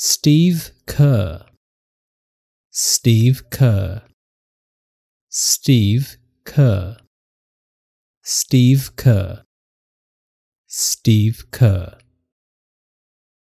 Steve Kerr. Steve Kerr. Steve Kerr. Steve Kerr. Steve Kerr.